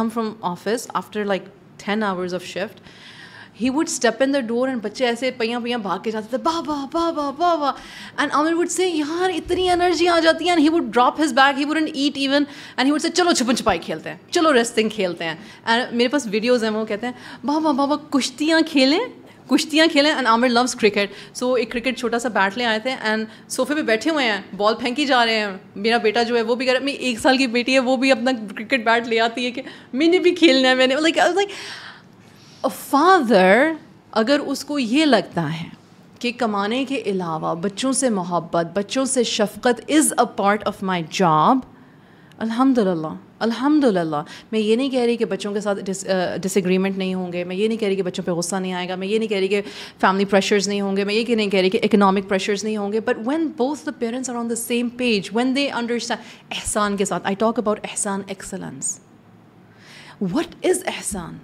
come from office after like 10 hours of shift he would step in the door and बच्चे ऐसे पहिया पहिया भाग के जाते थे बाबा बाबा बाबा and Amir would say yaar itni energy aa jati hai and he would drop his bag he wouldn't eat even and he would say chalo chupan chupai khelte hain chalo wrestling khelte hain and मेरे पास videos हैं वो कहते हैं बाबा बाबा kushtiyan khelein कुश्तियाँ खेलें and Aamir loves cricket so एक cricket छोटा सा बैट ले आए थे एंड सोफे पे बैठे हुए हैं बॉल फेंकी जा रहे हैं मेरा बेटा जो है वो भी कह रहा है मेरी एक साल की बेटी है वो भी अपना क्रिकेट बैट ले आती है कि मैंने भी खेलना है मैंने लाइक लाइक फादर अगर उसको ये लगता है कि कमाने के अलावा बच्चों से मोहब्बत बच्चों से शफकत is a part of my job अल्हम्दुलिल्लाह अल्हम्दुलिल्लाह मैं ये नहीं कह रही कि बच्चों के साथ डिस डिसग्रीमेंट नहीं होंगे मैं ये नहीं कह रही कि बच्चों पे गुस्सा नहीं आएगा मैं ये नहीं कह रही कि फैमिली प्रेशर्स नहीं होंगे मैं ये नहीं कह रही कि इकोनॉमिक प्रेशर्स नहीं होंगे but when both the parents are on the same page when they understand एहसान के साथ आई टॉक अबाउट एहसान एक्सलेंस वट इज़ एहसान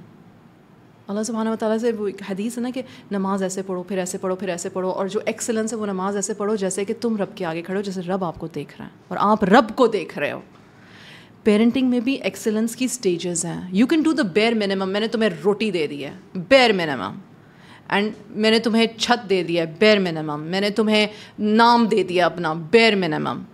अल्लाह सुबहाना ताली से वो एक हदीस है ना कि नमाज़ ऐसे पढ़ो फिर ऐसे पढ़ो फिर ऐसे पढ़ो और जो एक्सेलेंस है वो नमाज़ ऐसे पढ़ो जैसे कि तुम रब के आगे खड़े हो जैसे रब आपको देख रहा है और आप रब को देख रहे हो पेरेंटिंग में भी एक्सेलेंस की स्टेजेस हैं you can do the bare minimum मैंने तुम्हें रोटी दे दी है बेयर मिनिमम एंड मैंने तुम्हें छत दे दिया है बेयर मिनिमम मैंने तुम्हें नाम दे दिया अपना बेयर मिनिमम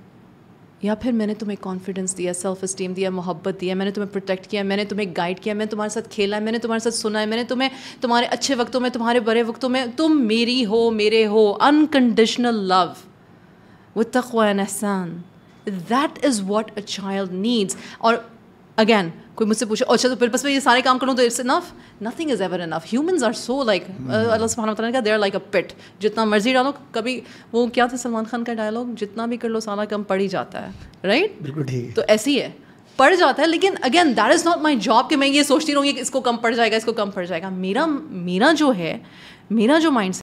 या फिर मैंने तुम्हें कॉन्फिडेंस दिया सेल्फ इस्टीम दिया मोहब्बत दिया मैंने तुम्हें प्रोटेक्ट किया मैंने तुम्हें गाइड किया मैंने तुम्हारे साथ खेला है मैंने तुम्हारे साथ सुना है मैंने तुम्हें तुम्हारे अच्छे वक्तों में तुम्हारे बड़े वक्तों में तुम मेरी हो मेरे हो अनकंडीशनल लव वो तखवा एहसान that is what a child needs और अगैन कोई मुझसे पूछे अच्छा तो फिर बस मैं ये सारे काम करूँ तो it's enough nothing is ever enough ह्यूम आर सो लाइक अल्लाह सुबह तला का देर लाइक अ पिट जितना मर्जी डालो कभी वो क्या था सलमान खान का डायलॉग जितना भी कर लो सारा कम पड़ ही जाता है राइट बिल्कुल ठीक तो ऐसे ही है पड़ जाता है लेकिन again that is not my job कि मैं ये सोचती रहूँगी कि इसको कम पड़ जाएगा इसको कम पड़ जाएगा मेरा मेरा जो है मेरा जो माइंड